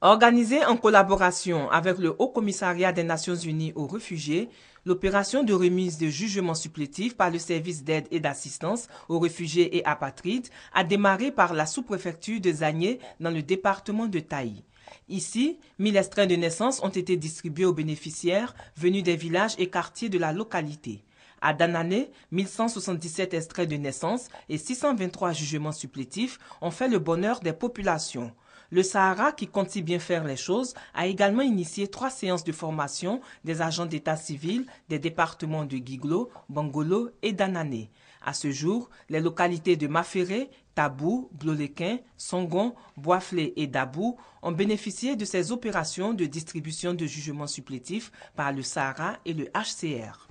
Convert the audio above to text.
Organisée en collaboration avec le Haut Commissariat des Nations Unies aux réfugiés, l'opération de remise de jugements supplétifs par le service d'aide et d'assistance aux réfugiés et apatrides a démarré par la sous-préfecture de Zagné dans le département de Taï. Ici, 1000 extraits de naissance ont été distribués aux bénéficiaires venus des villages et quartiers de la localité. À Danané, 1177 extraits de naissance et 623 jugements supplétifs ont fait le bonheur des populations. Le Sahara, qui compte si bien faire les choses, a également initié trois séances de formation des agents d'état civil des départements de Giglo, Bangolo et Danané. À ce jour, les localités de Maféré, Tabou, Blolequin, Songon, Boiflé et Dabou ont bénéficié de ces opérations de distribution de jugements supplétifs par le Sahara et le HCR.